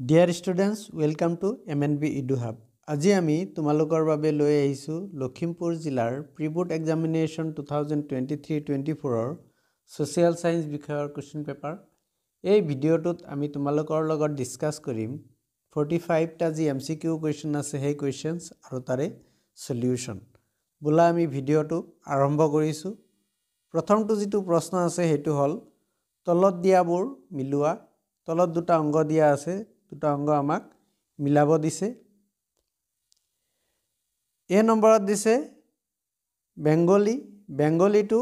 dear students welcome to M N B EduHub আজি আমি তোমালোকৰ বাবে লৈ আহিছোঁ লখিমপুৰ জিলাৰ pre board examination two thousand twenty three twenty ফ'ৰৰ ছ'চিয়েল ছায়েন্স বিষয়ৰ কুৱেশ্যন পেপাৰ এই ভিডিঅ'টোত আমি তোমালোকৰ লগত ডিছকাছ কৰিম ফৰ্টি ফাইভটা যি এম চি কিউ কুৱেশ্যন আছে সেই কুৱেশ্যনছ আৰু তাৰে চলিউশ্যন বোলা আমি ভিডিঅ'টো আৰম্ভ কৰিছোঁ প্ৰথমটো যিটো প্ৰশ্ন আছে সেইটো হ'ল তলত দিয়াবোৰ মিলোৱা তলত দুটা অংগ দিয়া আছে দুটা অংগ আমাক মিলাব দিছে এ নম্বৰত দিছে বেংগলী বেংগলীটো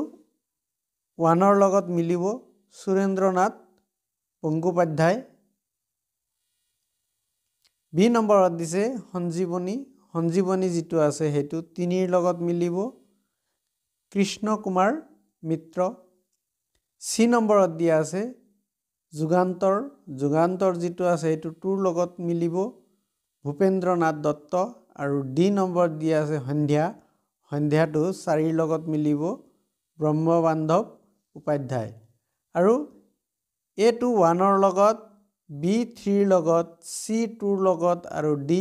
ওৱানৰ লগত মিলিব সুৰেন্দ্ৰনাথ পংগোপাধ্যায় বি নম্বৰত দিছে সঞ্জীৱনী সঞ্জীৱনী যিটো আছে সেইটো তিনিৰ লগত মিলিব কৃষ্ণ কুমাৰ মিত্ৰ চি নম্বৰত দিয়া আছে যুগান্তৰ যুগান্তৰ যিটো আছে সেইটো তোৰ লগত মিলিব ভূপেন্দ্ৰ নাথ দত্ত আৰু ডি নম্বৰত দি আছে সন্ধ্যা সন্ধ্যাটো চাৰিৰ লগত মিলিব ব্ৰহ্ম বান্ধৱ উপাধ্যায় আৰু এ টু ওৱানৰ লগত বি থ্ৰীৰ লগত চি টুৰ লগত আৰু ডি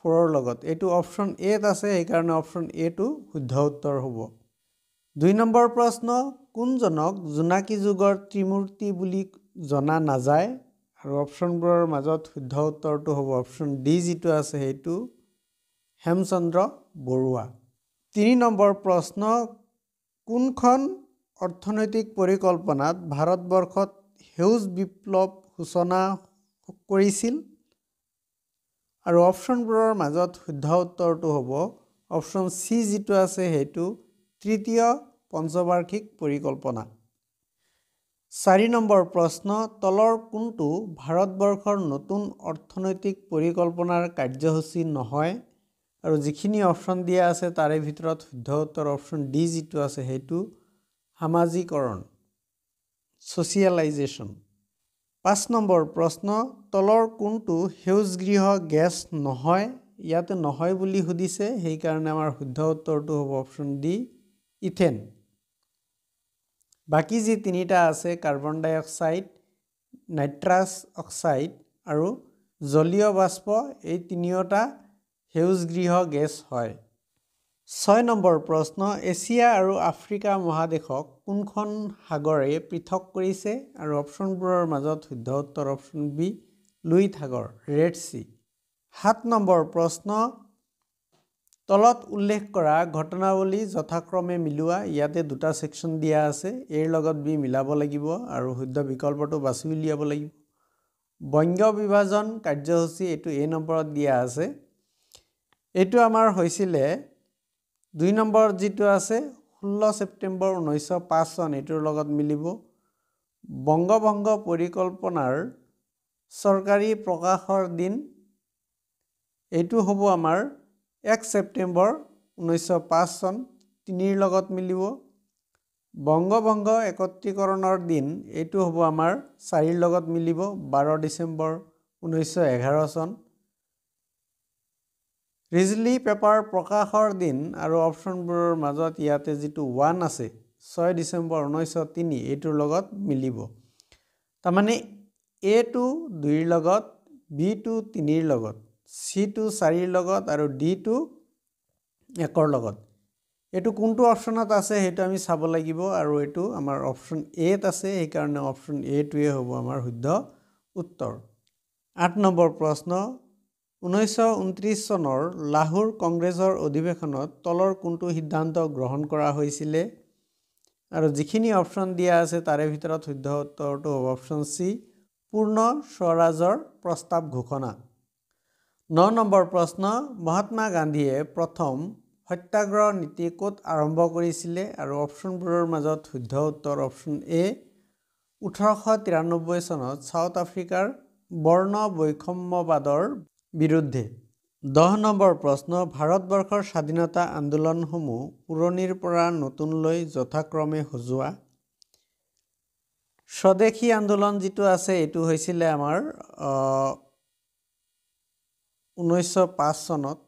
ফ'ৰৰ লগত এইটো অপশ্যন এত আছে সেইকাৰণে অপশ্যন এটো শুদ্ধ উত্তৰ হ'ব দুই নম্বৰ প্ৰশ্ন কোনজনক জোনাকী যুগৰ ত্ৰিমূৰ্তি বুলি জনা নাযায় আৰু অপশ্যনবোৰৰ মাজত শুদ্ধ উত্তৰটো হ'ব অপশ্যন ডি যিটো আছে সেইটো হেমচন্দ্ৰ বৰুৱা তিনি নম্বৰ প্ৰশ্ন কোনখন অৰ্থনৈতিক পৰিকল্পনাত ভাৰতবৰ্ষত সেউজ বিপ্লৱ সূচনা কৰিছিল আৰু অপশ্যনবোৰৰ মাজত শুদ্ধ উত্তৰটো হ'ব অপশ্যন চি যিটো আছে সেইটো তৃতীয় পঞ্চবাৰ্ষিক পৰিকল্পনা চাৰি নম্বৰ প্ৰশ্ন তলৰ কোনটো ভাৰতবৰ্ষৰ নতুন অৰ্থনৈতিক পৰিকল্পনাৰ কাৰ্যসূচী নহয় আৰু যিখিনি অপশ্যন দিয়া আছে তাৰে ভিতৰত শুদ্ধ উত্তৰ অপশ্যন ডি যিটো আছে সেইটো সামাজিকৰণ ছ'চিয়েলাইজেশ্যন পাঁচ নম্বৰ প্ৰশ্ন তলৰ কোনটো সেউজ গৃহ গেছ নহয় ইয়াতে নহয় বুলি সুধিছে সেইকাৰণে আমাৰ শুদ্ধ উত্তৰটো হ'ব অপশ্যন ডি ইথেন বাকী যি তিনিটা আছে carbon dioxide nitrous oxide আৰু জলীয় বাষ্প এই তিনিওটা সেউজ গৃহ গেছ হয় ছয় নম্বৰ প্ৰশ্ন এছিয়া আৰু আফ্ৰিকা মহাদেশক কোনখন সাগৰে পৃথক কৰিছে আৰু অপশ্যনবোৰৰ মাজত শুদ্ধ উত্তৰ অপশ্যন বি লুইট সাগৰ ৰেড চি সাত নম্বৰ প্ৰশ্ন তলত উল্লেখ কৰা ঘটনাৱলী যথাক্ৰমে মিলোৱা ইয়াতে দুটা ছেকশ্যন দিয়া আছে এৰ লগত বি মিলাব লাগিব আৰু শুদ্ধ বিকল্পটো বাছি উলিয়াব লাগিব বংগ বিভাজন কাৰ্যসূচী এইটো এ নম্বৰত দিয়া আছে এইটো আমাৰ হৈছিলে দুই নম্বৰত যিটো আছে ষোল্ল ছেপ্টেম্বৰ ঊনৈছশ পাঁচ চন এইটোৰ লগত মিলিব বংগভংগ পৰিকল্পনাৰ চৰকাৰী প্ৰকাশৰ দিন এইটো হ'ব আমাৰ এক ছেপ্টেম্বৰ ঊনৈছশ পাঁচ চন তিনিৰ লগত মিলিব বংগভংগ একত্ৰীকৰণৰ দিন এইটো হ'ব আমাৰ চাৰিৰ লগত মিলিব বাৰ ডিচেম্বৰ ঊনৈছশ এঘাৰ চন ৰিজলি পেপাৰ প্ৰকাশৰ দিন আৰু অপশ্যনবোৰৰ মাজত ইয়াতে যিটো ওৱান আছে ছয় ডিচেম্বৰ ঊনৈছশ তিনি এইটোৰ লগত মিলিব তাৰমানে এ টু দুইৰ লগত বি টু তিনিৰ লগত চিটো চাৰিৰ লগত আৰু ডিটো একৰ লগত এইটো কোনটো অপশ্যনত আছে সেইটো আমি চাব লাগিব আৰু এইটো আমাৰ অপশ্যন এত আছে সেইকাৰণে অপশ্যন এটোৱে হ'ব আমাৰ শুদ্ধ উত্তৰ আঠ নম্বৰ প্ৰশ্ন ঊনৈছশ ঊনত্ৰিছ চনৰ লাহোৰ কংগ্ৰেছৰ অধিৱেশনত তলৰ কোনটো সিদ্ধান্ত গ্ৰহণ কৰা হৈছিলে আৰু যিখিনি অপশ্যন দিয়া আছে তাৰে ভিতৰত শুদ্ধ উত্তৰটো হ'ব অপশ্যন চি পূৰ্ণ স্বৰাজৰ প্ৰস্তাৱ ঘোষণা ন নম্বৰ প্ৰশ্ন মহাত্মা গান্ধীয়ে প্ৰথম সত্যাগ্ৰহ নীতি ক'ত আৰম্ভ কৰিছিলে আৰু অপশ্যনবোৰৰ মাজত শুদ্ধ উত্তৰ অপশ্যন এ ওঠৰশ তিৰান্নব্বৈ চনত ছাউথ আফ্ৰিকাৰ বৰ্ণ বৈষম্যবাদৰ বিৰুদ্ধে দহ নম্বৰ প্ৰশ্ন ভাৰতবৰ্ষৰ স্বাধীনতা আন্দোলনসমূহ পুৰণিৰ পৰা নতুনলৈ যথাক্ৰমে সজোৱা স্বদেশী আন্দোলন যিটো আছে এইটো হৈছিলে আমাৰ ঊনৈছশ পাঁচ চনত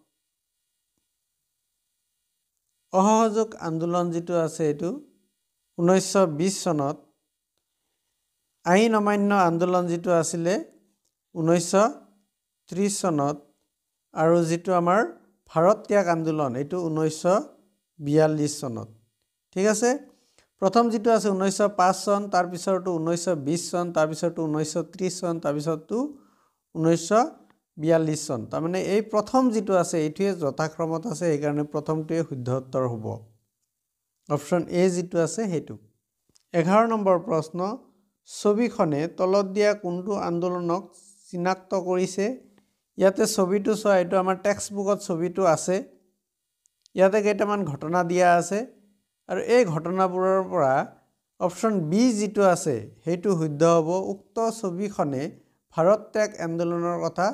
অসহযোগ আন্দোলন যিটো আছে এইটো ঊনৈছশ বিছ চনত আইন অমান্য আন্দোলন যিটো আছিলে ঊনৈছশ ত্ৰিছ চনত আৰু যিটো আমাৰ ভাৰত ত্যাগ আন্দোলন এইটো ঊনৈছশ বিয়াল্লিছ চনত ঠিক আছে প্ৰথম যিটো আছে ঊনৈছশ পাঁচ চন তাৰপিছৰটো ঊনৈছশ বিছ চন তাৰপিছৰটো ঊনৈছশ ত্ৰিছ চন তাৰপিছৰটো ঊনৈছশ বিয়াল্লিছ চন তাৰমানে এই প্ৰথম যিটো আছে এইটোৱে যথাক্ৰমত আছে সেইকাৰণে প্ৰথমটোৱে শুদ্ধ উত্তৰ হ'ব অপশ্যন এ যিটো আছে সেইটো এঘাৰ নম্বৰ প্ৰশ্ন ছবিখনে তলত দিয়া কোনটো আন্দোলনক চিনাক্ত কৰিছে ইয়াতে ছবিটো চোৱা এইটো আমাৰ টেক্সট বুকত ছবিটো আছে ইয়াতে কেইটামান ঘটনা দিয়া আছে আৰু এই ঘটনাবোৰৰ পৰা অপশ্যন বি যিটো আছে সেইটো শুদ্ধ হ'ব উক্ত ছবিখনে ভাৰত ত্যাগ আন্দোলনৰ কথা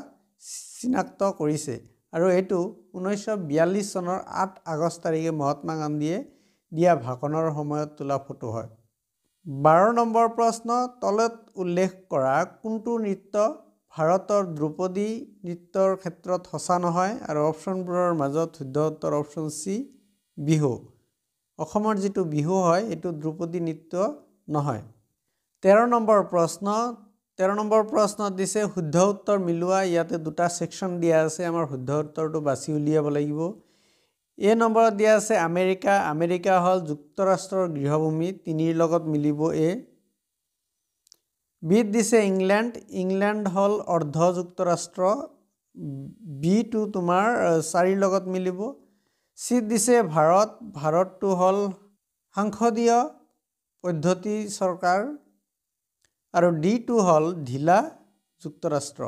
চিনাক্ত কৰিছে আৰু এইটো ঊনৈছশ বিয়াল্লিছ চনৰ আঠ আগষ্ট তাৰিখে মহাত্মা গান্ধীয়ে দিয়া ভাষণৰ সময়ত তোলা ফটো হয় বাৰ নম্বৰ প্ৰশ্ন তলত উল্লেখ কৰা কোনটো নৃত্য ভাৰতৰ দ্ৰুপদী নৃত্যৰ ক্ষেত্ৰত সঁচা নহয় আৰু অপশ্যনবোৰৰ মাজত শুদ্ধ উত্তৰ অপশ্যন চি বিহু অসমৰ যিটো বিহু হয় এইটো দ্ৰুপদী নৃত্য নহয় তেৰ নম্বৰ প্ৰশ্ন তেৰ নম্বৰ প্ৰশ্নত দিছে শুদ্ধ উত্তৰ মিলোৱা ইয়াতে দুটা ছেকশ্যন দিয়া আছে আমাৰ শুদ্ধ উত্তৰটো বাছি উলিয়াব লাগিব এই নম্বৰত দিয়া আছে আমেৰিকা আমেৰিকা হ'ল যুক্তৰাষ্ট্ৰৰ গৃহভূমি তিনিৰ লগত মিলিব এ বিত দিছে ইংলেণ্ড ইংলেণ্ড হ'ল অৰ্ধ যুক্তৰাষ্ট্ৰ বিটো তোমাৰ চাৰিৰ লগত মিলিব চিত দিছে ভাৰত ভাৰতটো হ'ল সাংসদীয় পদ্ধতি চৰকাৰ আৰু ডিটো হ'ল ঢিলা যুক্তৰাষ্ট্ৰ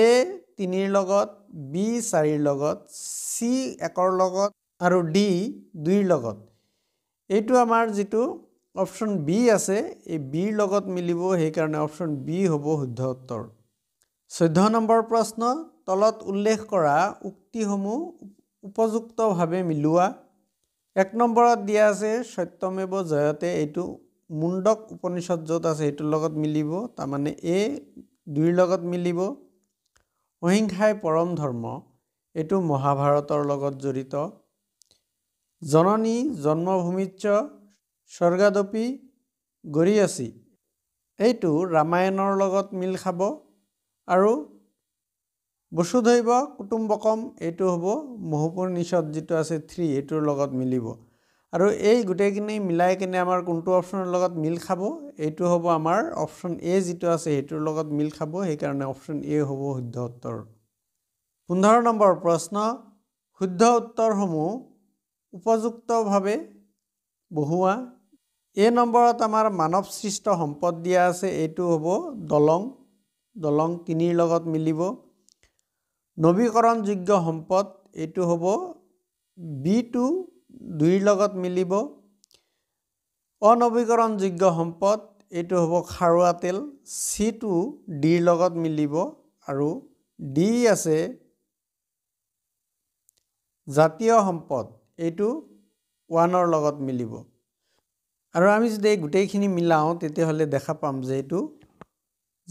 এ তিনিৰ লগত বি চাৰিৰ লগত চি একৰ লগত আৰু ডি দুইৰ লগত এইটো আমাৰ যিটো অপশ্যন বি আছে এই বিৰ লগত মিলিব সেইকাৰণে অপশ্যন বি হ'ব শুদ্ধ উত্তৰ চৈধ্য নম্বৰ প্ৰশ্ন তলত উল্লেখ কৰা উক্তিসমূহ উপযুক্তভাৱে মিলোৱা এক নম্বৰত দিয়া আছে সত্যমেৱ জয়তে এইটো মুণ্ডক উপনিষদ য'ত আছে সেইটোৰ লগত মিলিব তাৰমানে এই দুইৰ লগত মিলিব অহিংসাই পৰম ধৰ্ম এইটো মহাভাৰতৰ লগত জড়িত জননী জন্মভূমিচ স্বৰ্গাদপি গৰি আছি এইটো ৰামায়ণৰ লগত মিল খাব আৰু বসুধৈৱ কুটুম্বকম এইটো হ'ব মহুপুৰ যিটো আছে থ্ৰী এইটোৰ লগত মিলিব আৰু এই গোটেইখিনি মিলাই কিনে আমাৰ কোনটো অপশ্যনৰ লগত মিল খাব এইটো হ'ব আমাৰ অপশ্যন এ যিটো আছে সেইটোৰ লগত মিল খাব সেইকাৰণে অপশ্যন এ হ'ব শুদ্ধ উত্তৰ পোন্ধৰ নম্বৰ প্ৰশ্ন শুদ্ধ উত্তৰসমূহ উপযুক্তভাৱে বহুৱা এই নম্বৰত আমাৰ মানৱ সৃষ্ট সম্পদ দিয়া আছে এইটো হ'ব দলং দলং তিনিৰ লগত মিলিব নবীকৰণযোগ্য সম্পদ এইটো হ'ব বি টু দুইৰ লগত মিলিব অনবীকৰণযোগ্য সম্পদ এইটো হ'ব খাৰুৱা তেল চিটো ডিৰ লগত মিলিব আৰু ডি আছে জাতীয় সম্পদ এইটো ওৱানৰ লগত মিলিব আৰু আমি যদি এই গোটেইখিনি মিলাওঁ তেতিয়াহ'লে দেখা পাম যে এইটো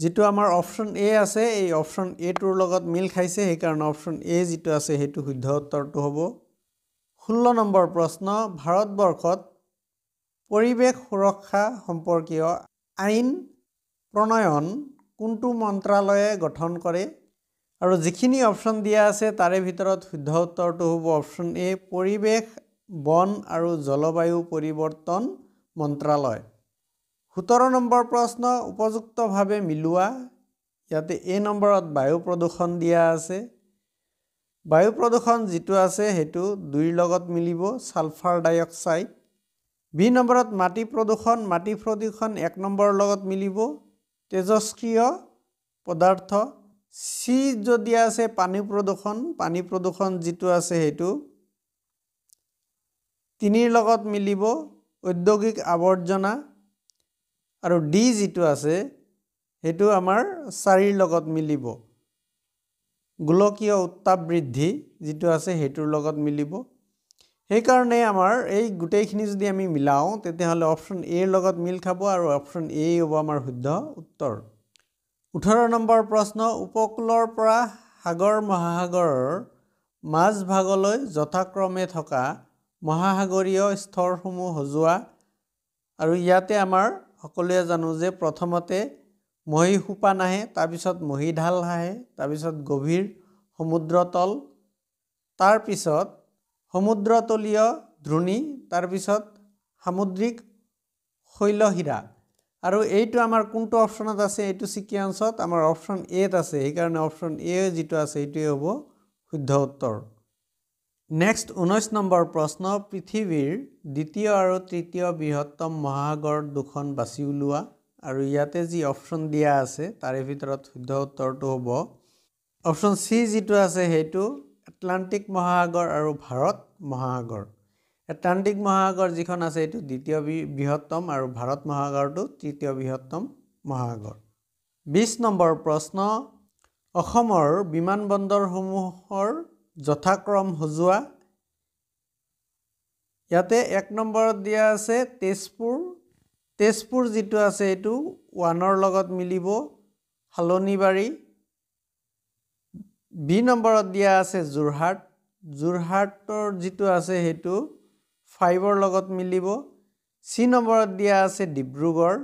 যিটো আমাৰ অপশ্যন এ আছে এই অপশ্যন এটোৰ লগত মিল খাইছে সেইকাৰণে অপশ্যন এ যিটো আছে সেইটো শুদ্ধ উত্তৰটো হ'ব ষোল্ল নম্বৰ প্ৰশ্ন ভাৰতবৰ্ষত পৰিৱেশ সুৰক্ষা সম্পৰ্কীয় আইন প্ৰণয়ন কোনটো মন্ত্ৰালয়ে গঠন কৰে আৰু যিখিনি অপশ্যন দিয়া আছে তাৰে ভিতৰত শুদ্ধ উত্তৰটো হ'ব অপশ্যন এ পৰিৱেশ বন আৰু জলবায়ু পৰিৱৰ্তন মন্ত্ৰালয় সোতৰ নম্বৰ প্ৰশ্ন উপযুক্তভাৱে মিলোৱা ইয়াতে এই নম্বৰত বায়ু প্ৰদূষণ দিয়া আছে বায়ু প্ৰদূষণ যিটো আছে সেইটো দুইৰ লগত মিলিব ছালফাৰ ডাই অক্সাইড বি নম্বৰত মাটি প্ৰদূষণ মাটি প্ৰদূষণ এক নম্বৰৰ লগত মিলিব তেজস্ক্ৰিয় পদাৰ্থ চি যদি আছে পানী প্ৰদূষণ পানী প্ৰদূষণ যিটো আছে সেইটো তিনিৰ লগত মিলিব ঔদ্যোগিক আৱৰ্জনা আৰু ডি যিটো আছে সেইটো আমাৰ চাৰিৰ লগত মিলিব গোলকীয় উত্তাপ বৃদ্ধি যিটো আছে সেইটোৰ লগত মিলিব সেইকাৰণে আমাৰ এই গোটেইখিনি যদি আমি মিলাওঁ তেতিয়াহ'লে অপশ্যন এৰ লগত মিল খাব আৰু অপশ্যন এ হ'ব আমাৰ শুদ্ধ উত্তৰ ওঠৰ নম্বৰ প্ৰশ্ন উপকূলৰ পৰা সাগৰ মহাসাগৰৰ মাজভাগলৈ যথাক্ৰমে থকা মহাসাগৰীয় স্তৰসমূহ সজোৱা আৰু ইয়াতে আমাৰ সকলোৱে জানো যে প্ৰথমতে মহি সোপান আহে তাৰপিছত মহিঢাল আহে তাৰপিছত গভীৰ সমুদ্ৰতল তাৰপিছত সমুদ্ৰতলীয় ধ্ৰুণী তাৰপিছত সামুদ্ৰিক শৈলহীৰা আৰু এইটো আমাৰ কোনটো অপশ্যনত আছে এইটো চিকি আমাৰ অপশ্যন এত আছে সেইকাৰণে অপশ্যন এ যিটো আছে এইটোৱে হ'ব শুদ্ধ উত্তৰ নেক্সট ঊনৈছ নম্বৰ প্ৰশ্ন পৃথিৱীৰ দ্বিতীয় আৰু তৃতীয় বৃহত্তম মহাসাগৰ দুখন বাছি উলিওৱা আৰু ইয়াতে যি অপশ্যন দিয়া আছে তাৰে ভিতৰত শুদ্ধ উত্তৰটো হ'ব অপশ্যন চি যিটো আছে সেইটো এটলাণ্টিক মহাসাগৰ আৰু ভাৰত মহাসাগৰ এটলাণ্টিক মহাসাগৰ যিখন আছে সেইটো দ্বিতীয় বৃহত্তম আৰু ভাৰত মহাসাগৰটো তৃতীয় বৃহত্তম মহাসাগৰ বিছ নম্বৰ প্ৰশ্ন অসমৰ বিমানবন্দৰসমূহৰ যথাক্ৰম সজোৱা ইয়াতে এক নম্বৰত দিয়া আছে তেজপুৰ তেজপুৰ যিটো আছে এইটো ওৱানৰ লগত মিলিব হালনিবাৰী বি নম্বৰত দিয়া আছে যোৰহাট যোৰহাটৰ যিটো আছে সেইটো ফাইভৰ লগত মিলিব চি নম্বৰত দিয়া আছে ডিব্ৰুগড়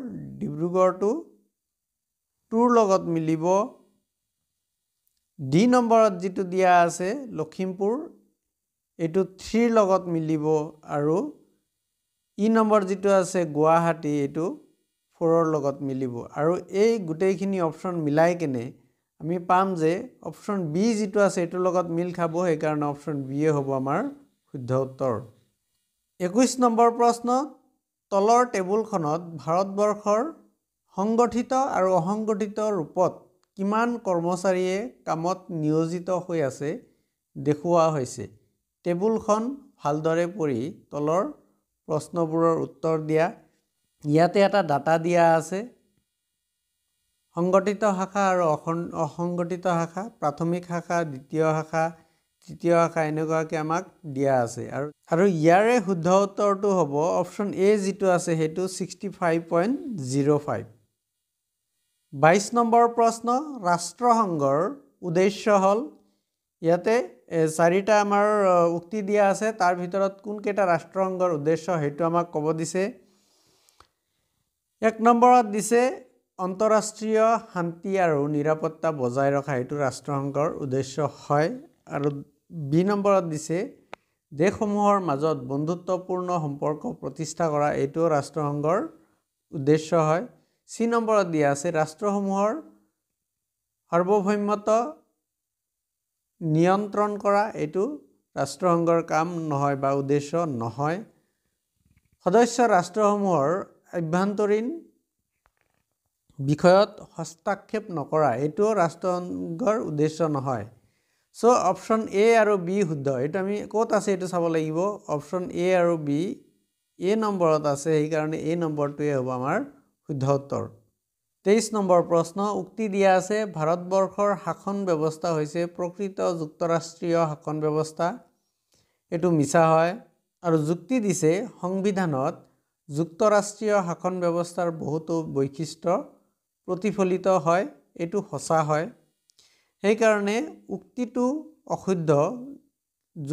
ডিব্ৰুগড়টো টুৰ লগত মিলিব ডি নম্বৰত যিটো দিয়া আছে লখিমপুৰ এইটো থ্ৰীৰ লগত মিলিব আৰু ই নম্বৰ যিটো আছে গুৱাহাটী এইটো ফ'ৰৰ লগত মিলিব আৰু এই গোটেইখিনি অপশ্যন মিলাই কেনে আমি পাম যে অপশ্যন বি যিটো আছে এইটোৰ লগত মিল খাব সেইকাৰণে অপশ্যন বিয়ে হ'ব আমাৰ শুদ্ধ উত্তৰ একৈছ নম্বৰ প্ৰশ্ন তলৰ টেবুলখনত ভাৰতবৰ্ষৰ সংগঠিত আৰু অসংগঠিত ৰূপত কিমান কৰ্মচাৰীয়ে কামত নিয়োজিত হৈ আছে দেখুওৱা হৈছে টেবুলখন ভালদৰে পৰি তলৰ প্ৰশ্নবোৰৰ উত্তৰ দিয়া ইয়াতে এটা ডাটা দিয়া আছে সংগঠিত শাখা আৰু অসংগঠিত শাখা প্ৰাথমিক শাখা দ্বিতীয় শাখা তৃতীয় শাখা এনেকুৱাকৈ আমাক দিয়া আছে আৰু আৰু ইয়াৰে শুদ্ধ উত্তৰটো হ'ব অপশ্যন এ যিটো আছে সেইটো sixty five point zero' five বাইছ নম্বৰ প্ৰশ্ন ৰাষ্ট্ৰসংঘৰ উদ্দেশ্য হ'ল ইয়াতে চাৰিটা আমাৰ উক্তি দিয়া আছে তাৰ ভিতৰত কোনকেইটা ৰাষ্ট্ৰসংঘৰ উদ্দেশ্য সেইটো আমাক ক'ব দিছে এক নম্বৰত দিছে আন্তঃৰাষ্ট্ৰীয় শান্তি আৰু নিৰাপত্তা বজাই ৰখা সেইটো ৰাষ্ট্ৰসংঘৰ উদ্দেশ্য হয় আৰু বি নম্বৰত দিছে দেশসমূহৰ মাজত বন্ধুত্বপূৰ্ণ সম্পৰ্ক প্ৰতিষ্ঠা কৰা এইটো ৰাষ্ট্ৰসংঘৰ উদ্দেশ্য হয় চি নম্বৰত দিয়া আছে ৰাষ্ট্ৰসমূহৰ সাৰ্বভৌম্যত নিয়ন্ত্ৰণ কৰা এইটো ৰাষ্ট্ৰসংঘৰ কাম নহয় বা উদ্দেশ্য নহয় সদস্য ৰাষ্ট্ৰসমূহৰ আভ্যন্তৰীণ বিষয়ত হস্তক্ষেপ নকৰা এইটোও ৰাষ্ট্ৰসংঘৰ উদ্দেশ্য নহয় চ' অপশ্যন এ আৰু বি শুদ্ধ এইটো আমি ক'ত আছে এইটো চাব লাগিব অপশ্যন এ আৰু বি এ নম্বৰত আছে সেইকাৰণে এই নম্বৰটোৱে হ'ব আমাৰ শুদ্ধ উত্তৰ তেইছ নম্বৰ প্ৰশ্ন উক্তি দিয়া আছে ভাৰতবৰ্ষৰ শাসন ব্যৱস্থা হৈছে প্ৰকৃত যুক্তৰাষ্ট্ৰীয় শাসন ব্যৱস্থা এইটো মিছা হয় আৰু যুক্তি দিছে সংবিধানত যুক্তৰাষ্ট্ৰীয় শাসন ব্যৱস্থাৰ বহুতো বৈশিষ্ট্য প্ৰতিফলিত হয় এইটো সঁচা হয় সেইকাৰণে উক্তিটো অশুদ্ধ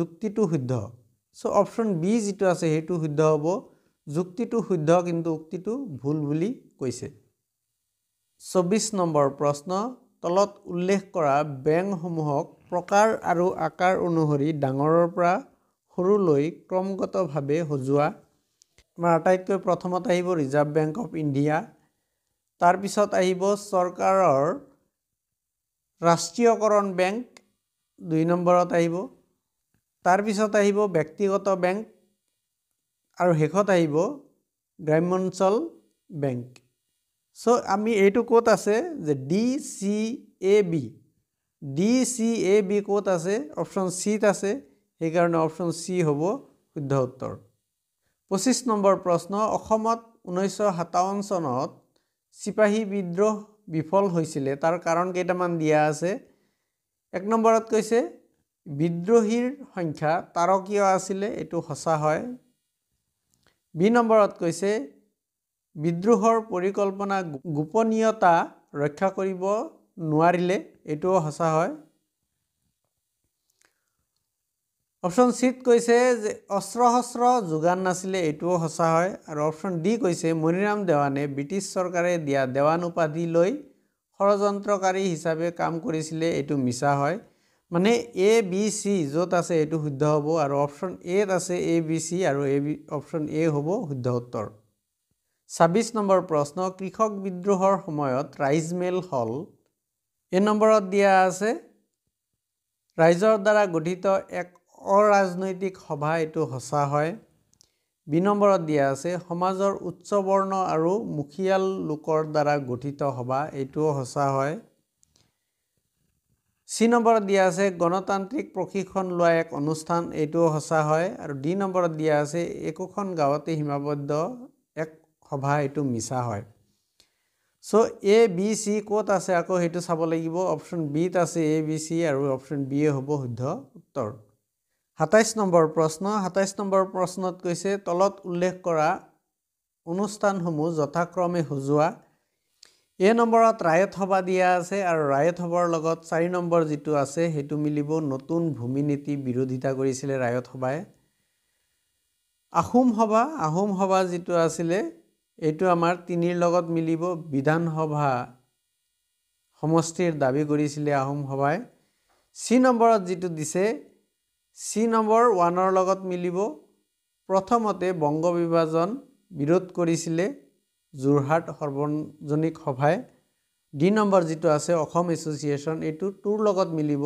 যুক্তিটো শুদ্ধ চ' অপশ্যন বি যিটো আছে সেইটো শুদ্ধ হ'ব যুক্তিটো শুদ্ধ কিন্তু উক্তিটো ভুল বুলি কৈছে চৌবিছ নম্বৰ প্ৰশ্ন তলত উল্লেখ কৰা বেংকসমূহক প্ৰকাৰ আৰু আকাৰ অনুসৰি ডাঙৰৰ পৰা সৰুলৈ ক্ৰমগতভাৱে সজোৱা আমাৰ আটাইতকৈ প্ৰথমত আহিব ৰিজাৰ্ভ বেংক অৱ ইণ্ডিয়া তাৰপিছত আহিব চৰকাৰৰ ৰাষ্ট্ৰীয়কৰণ বেংক দুই নম্বৰত আহিব তাৰপিছত আহিব ব্যক্তিগত বেংক আৰু শেষত আহিব গ্ৰাম্যাঞ্চল বেংক চ' আমি এইটো ক'ত আছে যে D C A B D C A B ক'ত আছে অপশ্যন চিত আছে সেইকাৰণে অপশ্যন চি হ'ব শুদ্ধ উত্তৰ পঁচিছ নম্বৰ প্ৰশ্ন অসমত ঊনৈছশ সাতাৱন্ন চনত চিপাহী বিদ্ৰোহ বিফল হৈছিলে তাৰ কাৰণ কেইটামান দিয়া আছে এক নম্বৰত কৈছে বিদ্ৰোহীৰ সংখ্যা তাৰকীয় আছিলে এইটো সঁচা হয় বি নম্বৰত কৈছে বিদ্ৰোহৰ পৰিকল্পনা গোপনীয়তা ৰক্ষা কৰিব নোৱাৰিলে এইটোও সঁচা হয় অপশ্যন চিত কৈছে যে অস্ত্ৰ শস্ত্ৰ যোগান নাছিলে এইটোও সঁচা হয় আৰু অপশ্যন ডি কৈছে মণিৰাম দেৱানে ব্ৰিটিছ চৰকাৰে দিয়া দেৱান উপাধি লৈ ষড়যন্ত্ৰকাৰী হিচাপে কাম কৰিছিলে এইটো মিছা হয় মানে এ বি চি য'ত আছে এইটো শুদ্ধ হ'ব আৰু অপশ্যন এত আছে এ বি চি আৰু এ বি অপশ্যন এ হ'ব শুদ্ধ উত্তৰ ছাব্বিছ নম্বৰ প্ৰশ্ন কৃষক বিদ্ৰোহৰ সময়ত ৰাইজমেল হল এই নম্বৰত দিয়া আছে ৰাইজৰ দ্বাৰা গঠিত এক অৰাজনৈতিক সভা এইটো সঁচা হয় বি নম্বৰত দিয়া আছে সমাজৰ উচ্চ বৰ্ণ আৰু মুখিয়াল লোকৰ দ্বাৰা গঠিত সভা এইটোও সঁচা হয় চি নম্বৰত দিয়া আছে গণতান্ত্ৰিক প্ৰশিক্ষণ লোৱা এক অনুষ্ঠান এইটোও সঁচা হয় আৰু ডি নম্বৰত দিয়া আছে একোখন গাঁৱতে সীমাবদ্ধ সভা এইটো মিছা হয় চ' এ বি চি ক'ত আছে আকৌ সেইটো চাব লাগিব অপশ্যন বিত আছে এ বি চি আৰু অপশ্যন বি এ হ'ব শুদ্ধ উত্তৰ সাতাইছ নম্বৰ প্ৰশ্ন সাতাইছ নম্বৰ প্ৰশ্নত কৈছে তলত উল্লেখ কৰা অনুষ্ঠানসমূহ যথাক্ৰমে সজোৱা এ নম্বৰত ৰায়ত সভা দিয়া আছে আৰু ৰায়ত সভাৰ লগত চাৰি নম্বৰ যিটো আছে সেইটো মিলিব নতুন ভূমি নীতি বিৰোধিতা কৰিছিলে ৰায়ত সভাই আহোম সভা আহোম সভা যিটো আছিলে এইটো আমাৰ তিনিৰ লগত মিলিব বিধানসভা সমষ্টিৰ দাবী কৰিছিলে আহোম সভাই চি নম্বৰত যিটো দিছে চি নম্বৰ ওৱানৰ লগত মিলিব প্ৰথমতে বংগ বিভাজন বিৰোধ কৰিছিলে যোৰহাট সৰ্বজনীক সভাই ডি নম্বৰ যিটো আছে অসম এছ'চিয়েশ্যন এইটো টুৰ লগত মিলিব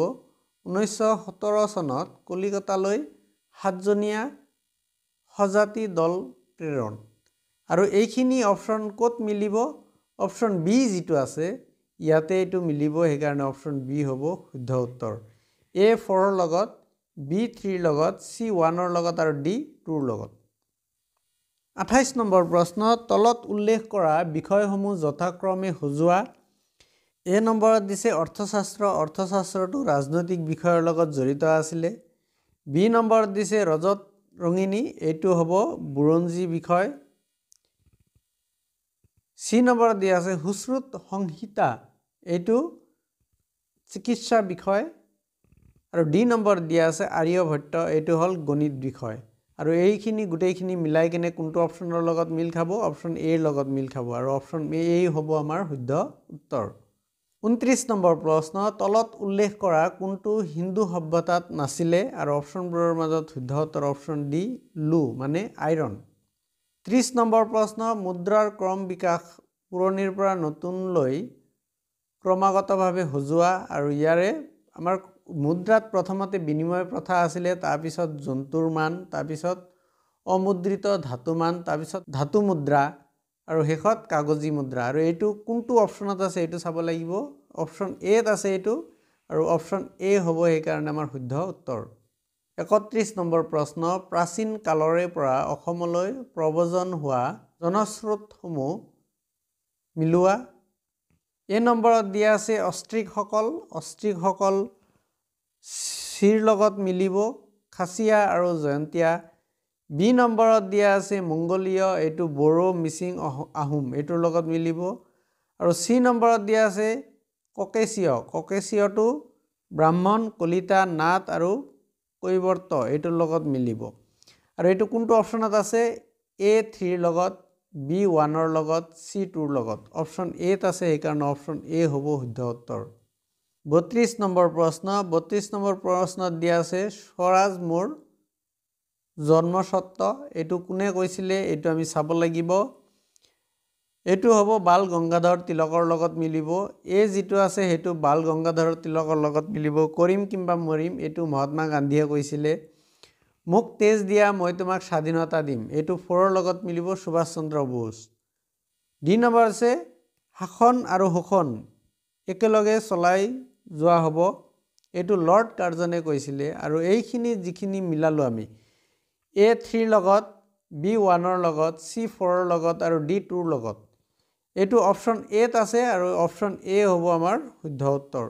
ঊনৈছশ সোতৰ চনত কলিকতালৈ সাতজনীয়া সজাতি দল প্ৰেৰণ আৰু এইখিনি অপশ্যন ক'ত মিলিব অপশ্যন বি যিটো আছে ইয়াতে এইটো মিলিব সেইকাৰণে অপশ্যন বি হ'ব শুদ্ধ উত্তৰ এ ফ'ৰৰ লগত বি থ্ৰীৰ লগত চি ৱানৰ লগত আৰু ডি টুৰ লগত আঠাইছ নম্বৰ প্ৰশ্ন তলত উল্লেখ কৰা বিষয়সমূহ যথাক্ৰমে সজোৱা এ নম্বৰত দিছে অৰ্থশাস্ত্ৰ অৰ্থশাস্ত্ৰটো ৰাজনৈতিক বিষয়ৰ লগত জড়িত আছিলে বি নম্বৰত দিছে ৰজত ৰঙিনী এইটো হ'ব বুৰঞ্জী বিষয় চি নম্বৰত দিয়া আছে সুশ্ৰুত সংহিতা এইটো চিকিৎসা বিষয় আৰু ডি নম্বৰত দিয়া আছে আৰ্যভট্ট এইটো হ'ল গণিত বিষয় আৰু এইখিনি গোটেইখিনি মিলাই কিনে কোনটো অপশ্যনৰ লগত মিল খাব অপশ্যন এৰ লগত মিল খাব আৰু অপশ্যন এই হ'ব আমাৰ শুদ্ধ উত্তৰ ঊনত্ৰিছ নম্বৰ প্ৰশ্ন তলত উল্লেখ কৰা কোনটো হিন্দু সভ্যতাত নাছিলে আৰু অপশ্যনবোৰৰ মাজত শুদ্ধ উত্তৰ অপশ্যন ডি লু মানে আইৰণ ত্ৰিছ নম্বৰ প্ৰশ্ন মুদ্ৰাৰ ক্ৰম বিকাশ পুৰণিৰ পৰা নতুন লৈ ক্ৰমাগতভাৱে সজোৱা আৰু ইয়াৰে আমাৰ মুদ্ৰাত প্ৰথমতে বিনিময় প্ৰথা আছিলে তাৰপিছত জন্তুৰ মান তাৰপিছত অমুদ্ৰিত ধাতুমান তাৰপিছত ধাতু মুদ্ৰা আৰু শেষত কাগজী মুদ্ৰা আৰু এইটো কোনটো অপশ্যনত আছে এইটো চাব লাগিব অপশ্যন এত আছে এইটো আৰু অপশ্যন এ হ'ব সেইকাৰণে আমাৰ শুদ্ধ উত্তৰ একত্ৰিছ নম্বৰ প্ৰশ্ন প্ৰাচীন কালৰে পৰা অসমলৈ প্ৰব্ৰজন হোৱা জনস্ৰোতসমূহ মিলোৱা এই নম্বৰত দিয়া আছে অষ্ট্ৰিকসকল অষ্ট্ৰিকসকল চিৰ লগত মিলিব খাচীয়া আৰু জয়ন্তীয়া বি নম্বৰত দিয়া আছে মংগোলীয় এইটো বড়ো মিচিং আহোম এইটোৰ লগত মিলিব আৰু চি নম্বৰত দিয়া আছে ককেচীয় ককেচীয়টো ব্ৰাহ্মণ কলিতা নাট আৰু কৈবৰ্ত এইটোৰ লগত মিলিব আৰু এইটো কোনটো অপশ্যনত আছে এ থ্ৰীৰ লগত বি ওৱানৰ লগত চি টুৰ লগত অপশ্যন এত আছে সেইকাৰণে অপশ্যন এ হ'ব শুদ্ধ উত্তৰ বত্ৰিছ নম্বৰ প্ৰশ্ন বত্ৰিছ নম্বৰ প্ৰশ্নত দিয়া আছে স্বৰাজ মোৰ জন্মস্বত্ব এইটো কোনে কৈছিলে এইটো আমি চাব লাগিব এইটো হ'ব বাল গংগাধৰ তিলকৰ লগত মিলিব এই যিটো আছে সেইটো বাল গংগাধৰ তিলকৰ লগত মিলিব কৰিম কিম্বা মৰিম এইটো মহাত্মা গান্ধীয়ে কৈছিলে মোক তেজ দিয়া মই তোমাক স্বাধীনতা দিম এইটো ফ'ৰৰ লগত মিলিব সুভাষ চন্দ্ৰ বোস দুই নম্বৰ আছে শাসন আৰু শোষণ একেলগে চলাই যোৱা হ'ব এইটো লৰ্ড কাৰ্জনে কৈছিলে আৰু এইখিনি যিখিনি মিলালোঁ আমি এ থ্ৰীৰ লগত বি ওৱানৰ লগত চি ফ'ৰৰ লগত আৰু ডি টুৰ লগত এইটো অপশ্যন এত আছে আৰু অপশ্যন এ হ'ব আমাৰ শুদ্ধ উত্তৰ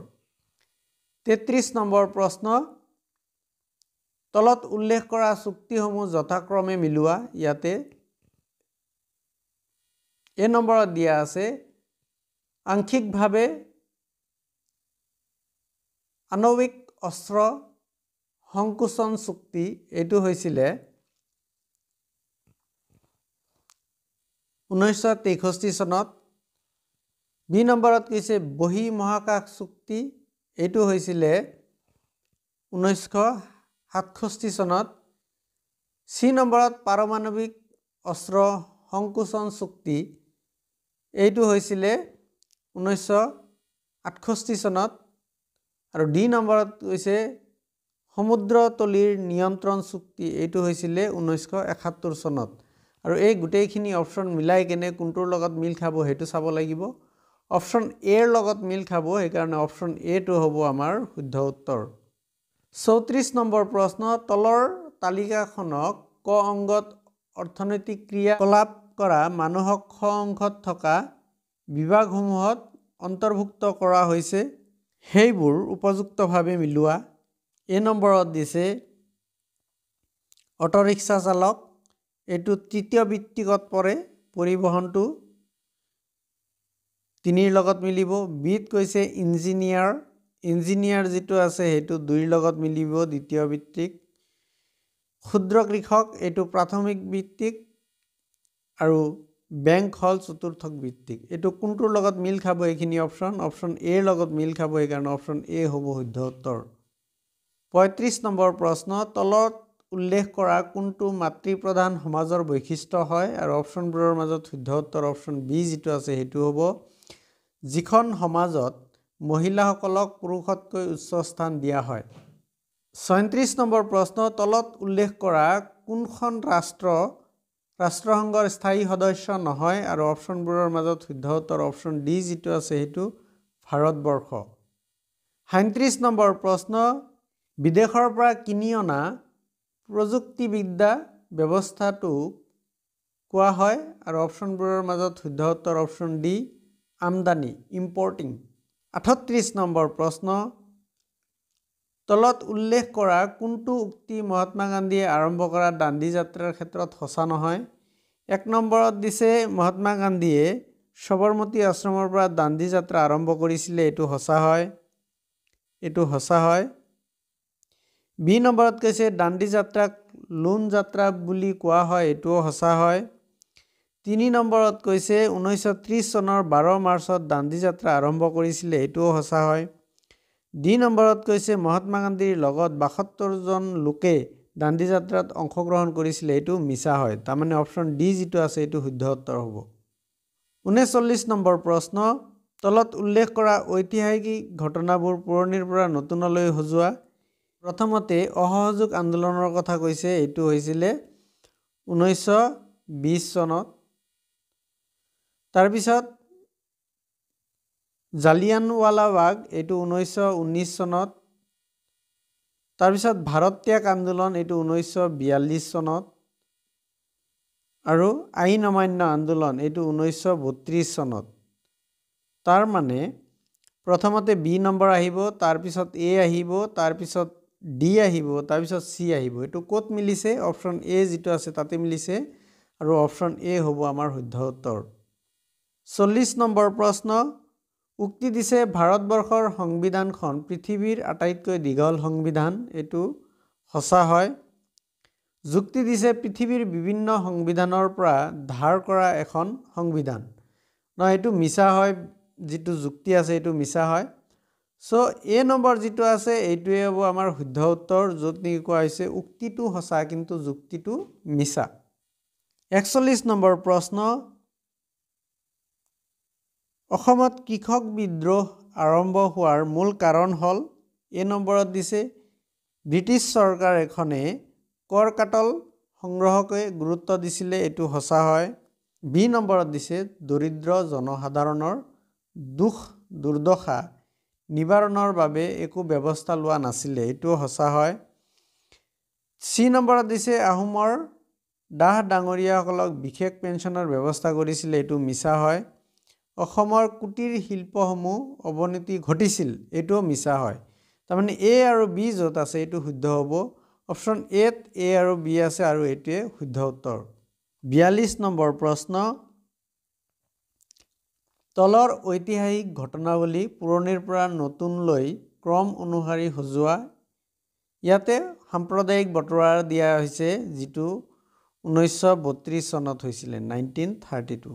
তেত্ৰিছ নম্বৰ প্ৰশ্ন তলত উল্লেখ কৰা চুক্তিসমূহ যথাক্ৰমে মিলোৱা ইয়াতে এই নম্বৰত দিয়া আছে আংশিকভাৱে আণৱিক অস্ত্ৰ সংকোচন চুক্তি এইটো হৈছিলে ঊনৈছশ তেষষ্ঠি চনত দুই নম্বৰত কৈছে বহি মহাকাশ চুক্তি এইটো হৈছিলে ঊনৈছশ সাতষষ্ঠি চনত চি নম্বৰত পাৰমাণৱিক অস্ত্ৰ সংকোচন চুক্তি এইটো হৈছিলে ঊনৈছশ আঠষষ্ঠি চনত আৰু ডি নম্বৰত হৈছে সমুদ্ৰতলীৰ নিয়ন্ত্ৰণ চুক্তি এইটো হৈছিলে ঊনৈছশ একসত্তৰ চনত আৰু এই গোটেইখিনি অপশ্যন মিলাই কেনে কোনটোৰ লগত মিল খাব সেইটো চাব লাগিব অপশ্যন এৰ লগত মিল খাব সেইকাৰণে অপশ্যন এটো হ'ব আমাৰ শুদ্ধ উত্তৰ চৌত্ৰিছ নম্বৰ প্ৰশ্ন তলৰ তালিকাখনক ক অংগত অৰ্থনৈতিক ক্ৰিয়াকলাপ কৰা মানুহক খ অংশত থকা বিভাগসমূহত অন্তৰ্ভুক্ত কৰা হৈছে সেইবোৰ উপযুক্তভাৱে মিলোৱা এই নম্বৰত দিছে অটো ৰিক্সা চালক এইটো তৃতীয় বৃত্তিগত পৰে পৰিবহণটো তিনিৰ লগত মিলিব বিত কৈছে ইঞ্জিনিয়াৰ ইঞ্জিনিয়াৰ যিটো আছে সেইটো দুইৰ লগত মিলিব দ্বিতীয় বৃত্তিক ক্ষুদ্ৰ কৃষক এইটো প্ৰাথমিক বৃত্তিক আৰু বেংক হ'ল চতুৰ্থ বৃত্তিক এইটো কোনটোৰ লগত মিল খাব এইখিনি অপশ্যন অপশ্যন এৰ লগত মিল খাব সেইকাৰণে অপশ্যন এ হ'ব শুদ্ধ উত্তৰ পঁয়ত্ৰিছ নম্বৰ প্ৰশ্ন তলত উল্লেখ কৰা কোনটো মাতৃপ্ৰধান সমাজৰ বৈশিষ্ট্য হয় আৰু অপশ্যনবোৰৰ মাজত শুদ্ধ উত্তৰ অপশ্যন বি যিটো আছে সেইটো হ'ব যিখন সমাজত মহিলাসকলক পুৰুষতকৈ উচ্চ স্থান দিয়া হয় ছয়ত্ৰিছ নম্বৰ প্ৰশ্ন তলত উল্লেখ কৰা কোনখন ৰাষ্ট্ৰ ৰাষ্ট্ৰসংঘৰ স্থায়ী সদস্য নহয় আৰু অপশ্যনবোৰৰ মাজত শুদ্ধ উত্তৰ অপশ্যন ডি যিটো আছে সেইটো ভাৰতবৰ্ষ সাঁত্ৰিছ নম্বৰ প্ৰশ্ন বিদেশৰ পৰা কিনি অনা প্ৰযুক্তিবিদ্যা ব্যৱস্থাটোক কোৱা হয় আৰু অপশ্যনবোৰৰ মাজত শুদ্ধ উত্তৰ অপশ্যন ডি আমদানি ইম্পৰ্টিং আঠত্ৰিছ নম্বৰ প্ৰশ্ন তলত উল্লেখ কৰা কোনটো উক্তি মহাত্মা গান্ধীয়ে আৰম্ভ কৰা দাণ্ডী যাত্ৰাৰ ক্ষেত্ৰত সঁচা নহয় এক নম্বৰত দিছে মহাত্মা গান্ধীয়ে সবৰমতী আশ্ৰমৰ পৰা দাণ্ডী যাত্ৰা আৰম্ভ কৰিছিলে এইটো সঁচা হয় এইটো সঁচা হয় বি নম্বৰত কৈছে দাণ্ডী যাত্ৰাক লোন যাত্ৰা বুলি কোৱা হয় এইটোও সঁচা হয় তিনি নম্বৰত কৈছে ঊনৈছশ ত্ৰিছ চনৰ বাৰ মাৰ্চত দাণ্ডি যাত্ৰা আৰম্ভ কৰিছিলে এইটোও সঁচা হয় দুই নম্বৰত কৈছে মহাত্মা গান্ধীৰ লগত বাসত্তৰজন লোকে দাণ্ডী যাত্ৰাত অংশগ্ৰহণ কৰিছিলে এইটো মিছা হয় তাৰমানে অপশ্যন ডি যিটো আছে এইটো শুদ্ধ উত্তৰ হ'ব ঊনৈছল্লিছ নম্বৰ প্ৰশ্ন তলত উল্লেখ কৰা ঐতিহাসিক ঘটনাবোৰ পুৰণিৰ পৰা নতুনলৈ সজোৱা প্ৰথমতে অসহযোগ আন্দোলনৰ কথা কৈছে এইটো হৈছিলে ঊনৈছশ বিছ চনত তাৰপিছত জালিয়ানৱালাবাগ এইটো ঊনৈছশ ঊনৈছ চনত তাৰপিছত ভাৰত ত্যাগ আন্দোলন এইটো ঊনৈছশ বিয়াল্লিছ চনত আৰু আইন অমান্য আন্দোলন এইটো ঊনৈছশ বত্ৰিছ চনত তাৰমানে প্ৰথমতে বি নম্বৰ আহিব তাৰপিছত এ আহিব তাৰপিছত ডি আহিব তাৰপিছত চি আহিব এইটো ক'ত মিলিছে অপশ্যন এ যিটো আছে তাতে মিলিছে আৰু অপশ্যন এ হ'ব আমাৰ শুদ্ধ উত্তৰ চল্লিছ নম্বৰ প্ৰশ্ন উক্তি দিছে ভাৰতবৰ্ষৰ সংবিধানখন পৃথিৱীৰ আটাইতকৈ দীঘল সংবিধান এইটো সঁচা হয় যুক্তি দিছে পৃথিৱীৰ বিভিন্ন সংবিধানৰ পৰা ধাৰ কৰা এখন সংবিধান নহয় এইটো মিছা হয় যিটো যুক্তি আছে এইটো মিছা হয় সো এ নম্বৰ যিটো আছে এইটোৱে হ'ব আমাৰ শুদ্ধ উত্তৰ য'ত নেকি কোৱা হৈছে উক্তিটো সঁচা কিন্তু যুক্তিটো মিছা একচল্লিছ নম্বৰ প্ৰশ্ন অসমত কৃষক বিদ্ৰোহ আৰম্ভ হোৱাৰ মূল কাৰণ হ'ল এ নম্বৰত দিছে ব্ৰিটিছ চৰকাৰ এখনে কৰ কাটল সংগ্ৰহকৈ গুৰুত্ব দিছিলে এইটো সঁচা হয় বি নম্বৰত দিছে দৰিদ্ৰ জনসাধাৰণৰ দুখ দুৰ্দশা নিবাৰণৰ বাবে একো ব্যৱস্থা লোৱা নাছিলে এইটো সঁচা হয় চি নম্বৰত দিছে আহোমৰ দাহ ডাঙৰীয়াসকলক বিশেষ পেঞ্চনৰ ব্যৱস্থা কৰিছিলে এইটো মিছা হয় অসমৰ কুটিৰ শিল্পসমূহ অৱনীতি ঘটিছিল এইটোও মিছা হয় তাৰমানে এ আৰু বি য'ত আছে এইটো শুদ্ধ হ'ব অপশ্যন এত এ আৰু বি আছে আৰু এইটোৱে শুদ্ধ উত্তৰ বিয়াল্লিছ নম্বৰ প্ৰশ্ন তলৰ ঐতিহাসিক ঘটনাৱলী পুৰণিৰ পৰা নতুনলৈ ক্ৰম অনুসাৰি সজোৱা ইয়াতে সাম্প্ৰদায়িক বতৰা দিয়া হৈছে যিটো ঊনৈছশ বত্ৰিছ চনত হৈছিলে নাইনটিন থাৰ্টি টু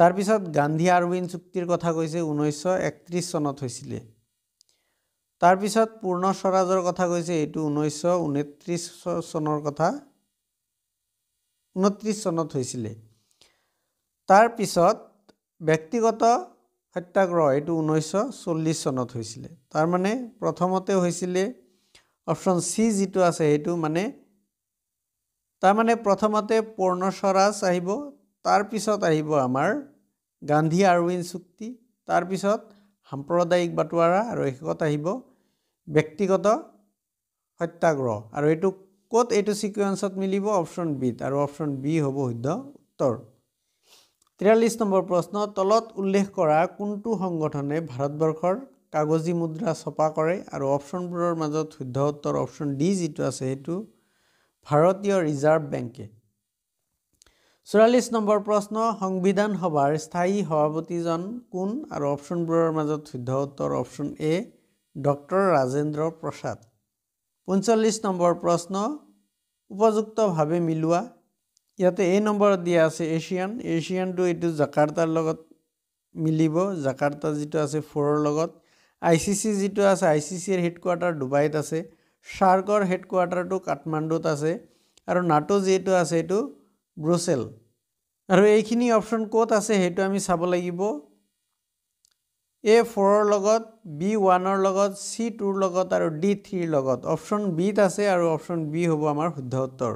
তাৰপিছত গান্ধী আৰবিন চুক্তিৰ কথা কৈছে ঊনৈছশ একত্ৰিছ চনত হৈছিলে তাৰপিছত পূৰ্ণ স্বৰাজৰ কথা কৈছে এইটো ঊনৈছশ ঊনত্ৰিছ চনৰ কথা ঊনত্ৰিছ চনত হৈছিলে তাৰপিছত ব্যক্তিগত সত্যাগ্ৰহ এইটো ঊনৈছশ চল্লিছ চনত হৈছিলে তাৰমানে প্ৰথমতে হৈছিলে অপশ্যন চি যিটো আছে সেইটো মানে তাৰমানে প্ৰথমতে পূৰ্ণ স্বৰাজ আহিব তাৰপিছত আহিব আমাৰ গান্ধী আৰউইন চুক্তি তাৰপিছত সাম্প্ৰদায়িক বাটোৱাৰা আৰু শেষত আহিব ব্যক্তিগত সত্যাগ্ৰহ আৰু এইটো ক'ত এইটো ছিকুৱেঞ্চত মিলিব অপশ্যন বিত আৰু অপশ্যন বি হ'ব শুদ্ধ উত্তৰ তিৰাল্লিছ নম্বৰ প্ৰশ্ন তলত উল্লেখ কৰা কোনটো সংগঠনে ভাৰতবৰ্ষৰ কাগজী মুদ্ৰা ছপা কৰে আৰু অপশ্যনবোৰৰ মাজত শুদ্ধ উত্তৰ অপশ্যন ডি যিটো আছে সেইটো ভাৰতীয় ৰিজাৰ্ভ বেংকে চৌৰাল্লিছ নম্বৰ প্ৰশ্ন সংবিধান সভাৰ স্থায়ী সভাপতিজন কোন আৰু অপশ্যনবোৰৰ মাজত শুদ্ধ উত্তৰ option A doctor Rajendra Prasad পঞ্চল্লিছ নম্বৰ প্ৰশ্ন উপযুক্তভাৱে মিলোৱা ইয়াতে এই নম্বৰত দিয়া আছে এছিয়ান এছিয়ানটো এইটো জাকাৰ্টাৰ লগত মিলিব জাকাৰ্টা যিটো আছে ফ'ৰৰ লগত আই চি চি যিটো আছে আই চি চিৰ হেডকোৱাৰ্টাৰ ডুবাইত আছে চাৰ্কৰ হেডকোৱাৰ্টাৰটো কাঠমাণ্ডুত আছে আৰু নাটো যিহেতু আছে এইটো ব্ৰুচেল আৰু এইখিনি অপশ্যন ক'ত আছে সেইটো আমি চাব লাগিব এ ফ'ৰৰ লগত বি ওৱানৰ লগত চি টুৰ লগত আৰু ডি থ্ৰীৰ লগত অপশ্যন বিত আছে আৰু অপশ্যন বি হ'ব আমাৰ শুদ্ধ উত্তৰ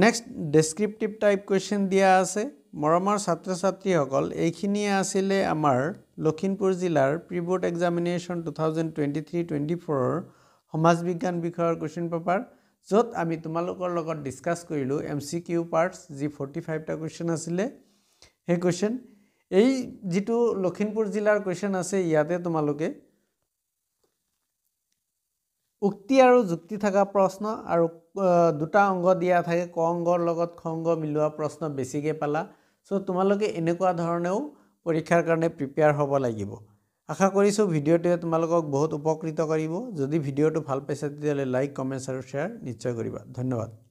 নেক্সট ডেসক্ৰিপটিভ টাইপ কুৱেশ্যন দিয়া আছে মৰমৰ ছাত্ৰ ছাত্ৰীসকল এইখিনিয়ে আছিলে আমাৰ লখিমপুৰ জিলাৰ pre board examination two thousand twenty three twenty ফ'ৰৰ সমাজ বিজ্ঞান বিষয়ৰ কুৱেশ্যন পেপাৰ য'ত আমি তোমালোকৰ লগত ডিছকাছ কৰিলোঁ এম চি কিউ পাৰ্টছ যি ফৰ্টি ফাইভটা কুৱেশ্যন আছিলে সেই কুৱেশ্যন এই যিটো লখিমপুৰ জিলাৰ কুৱেশ্যন আছে ইয়াতে তোমালোকে উক্তি আৰু যুক্তি থকা প্ৰশ্ন আৰু দুটা অংগ দিয়া থাকে ক অংগৰ লগত খ অংগ মিলোৱা প্ৰশ্ন বেছিকৈ পালা চ' তোমালোকে এনেকুৱা ধৰণেও পৰীক্ষাৰ কাৰণে প্ৰিপেয়াৰ হ'ব লাগিব আশা কৰিছোঁ ভিডিঅ'টোৱে তোমালোকক বহুত উপকৃত কৰিব যদি ভিডিঅ'টো ভাল পাইছা তেতিয়াহ'লে লাইক কমেণ্টছ আৰু শ্বেয়াৰ নিশ্চয় কৰিবা ধন্যবাদ